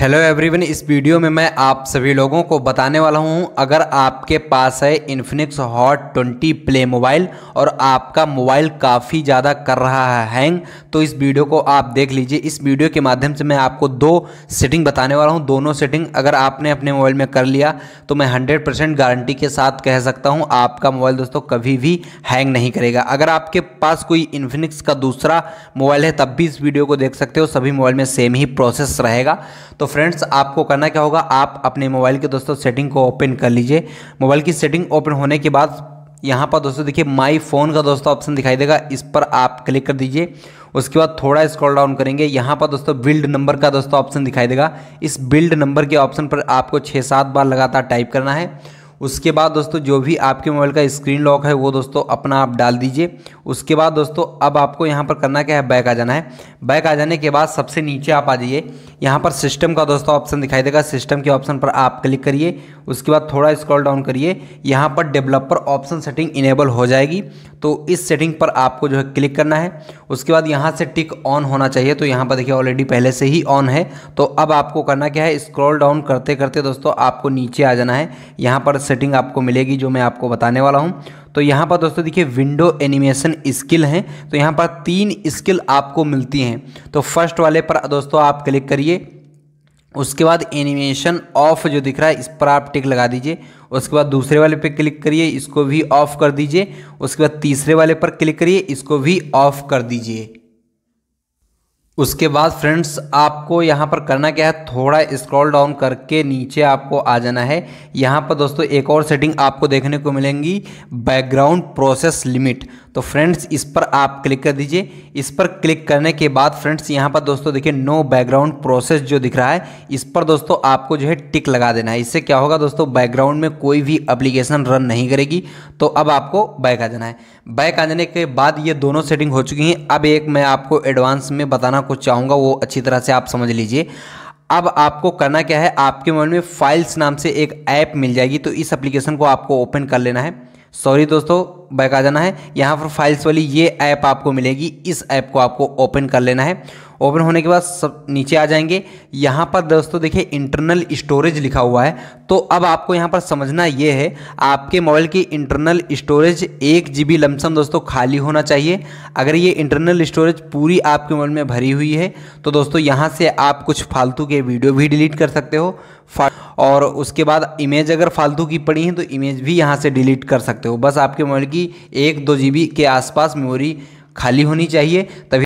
hello everyone इस video में मैं आप सभी लोगों को बताने वाला हूं अगर आपके पास है इन्फिनिक्स हॉट 20 प्ले मोबाइल और आपका मोबाइल काफ़ी ज़्यादा कर रहा है हैंग तो इस वीडियो को आप देख लीजिए इस वीडियो के माध्यम से मैं आपको दो सेटिंग बताने वाला हूं दोनों सेटिंग अगर आपने अपने मोबाइल में कर लिया तो मैं हंड्रेड गारंटी के साथ कह सकता हूँ आपका मोबाइल दोस्तों कभी भी हैंग नहीं करेगा अगर आपके पास कोई इन्फिनिक्स का दूसरा मोबाइल है तब भी इस वीडियो को देख सकते हो सभी मोबाइल में सेम ही प्रोसेस रहेगा तो फ्रेंड्स आपको करना क्या होगा आप अपने मोबाइल के दोस्तों सेटिंग को ओपन कर लीजिए मोबाइल की सेटिंग ओपन होने के बाद यहाँ पर दोस्तों देखिए माई फ़ोन का दोस्तों ऑप्शन दिखाई देगा इस पर आप क्लिक कर दीजिए उसके बाद थोड़ा स्क्रॉल डाउन करेंगे यहाँ पर दोस्तों बिल्ड नंबर का दोस्तों ऑप्शन दिखाई देगा इस बिल्ड नंबर के ऑप्शन पर आपको छः सात बार लगातार टाइप करना है उसके बाद दोस्तों जो भी आपके मोबाइल का स्क्रीन लॉक है वो दोस्तों अपना आप डाल दीजिए उसके बाद दोस्तों अब आपको यहाँ पर करना क्या है बैक आ जाना है बैक आ जाने के बाद सबसे नीचे आप आ जाइए यहाँ पर सिस्टम का दोस्तों ऑप्शन दिखाई देगा सिस्टम के ऑप्शन पर आप क्लिक करिए उसके बाद थोड़ा स्क्रॉल डाउन करिए यहाँ पर डेवलपर ऑप्शन सेटिंग इनेबल हो जाएगी तो इस सेटिंग पर आपको जो है क्लिक करना है उसके बाद यहाँ से टिक ऑन होना चाहिए तो यहाँ पर देखिए ऑलरेडी पहले से ही ऑन है तो अब आपको करना क्या है स्क्रॉल डाउन करते करते दोस्तों आपको नीचे आ जाना है यहाँ पर सेटिंग आपको मिलेगी जो मैं आपको बताने वाला हूँ तो यहाँ पर दोस्तों देखिए विंडो एनिमेशन स्किल हैं तो यहाँ पर तीन स्किल आपको मिलती हैं तो फर्स्ट वाले पर दोस्तों आप क्लिक करिए उसके बाद एनिमेशन ऑफ जो दिख रहा है इस पर आप टिक लगा दीजिए उसके बाद दूसरे वाले पर क्लिक करिए इसको भी ऑफ कर दीजिए उसके बाद तीसरे वाले पर क्लिक करिए इसको भी ऑफ कर दीजिए उसके बाद फ्रेंड्स आपको यहाँ पर करना क्या है थोड़ा स्क्रॉल डाउन करके नीचे आपको आ जाना है यहाँ पर दोस्तों एक और सेटिंग आपको देखने को मिलेंगी बैकग्राउंड प्रोसेस लिमिट तो फ्रेंड्स इस पर आप क्लिक कर दीजिए इस पर क्लिक करने के बाद फ्रेंड्स यहाँ पर दोस्तों देखिए नो बैकग्राउंड प्रोसेस जो दिख रहा है इस पर दोस्तों आपको जो है टिक लगा देना है इससे क्या होगा दोस्तों बैकग्राउंड में कोई भी अप्लीकेशन रन नहीं करेगी तो अब आपको बैक आ जाना है बैक आ जाने के बाद ये दोनों सेटिंग हो चुकी हैं अब एक मैं आपको एडवांस में बताना कुछ चाहूँगा वो अच्छी तरह से आप समझ लीजिए अब आपको करना क्या है आपके मोबाइल में फाइल्स नाम से एक ऐप मिल जाएगी तो इस एप्लीकेशन को आपको ओपन कर लेना है सॉरी दोस्तों बैक आ जाना है यहाँ पर फाइल्स वाली ये ऐप आपको मिलेगी इस ऐप को आपको ओपन कर लेना है ओपन होने के बाद सब नीचे आ जाएंगे यहाँ पर दोस्तों देखिए इंटरनल स्टोरेज लिखा हुआ है तो अब आपको यहाँ पर समझना ये है आपके मोबाइल की इंटरनल स्टोरेज एक जी बी लमसम दोस्तों खाली होना चाहिए अगर ये इंटरनल स्टोरेज पूरी आपके मोबाइल में भरी हुई है तो दोस्तों यहाँ से आप कुछ फालतू के वीडियो भी डिलीट कर सकते हो और उसके बाद इमेज अगर फालतू की पड़ी है तो इमेज भी यहाँ से डिलीट कर सकते हो बस आपके मोबाइल की एक दो जी के आसपास मेमोरी खाली होनी चाहिए तभी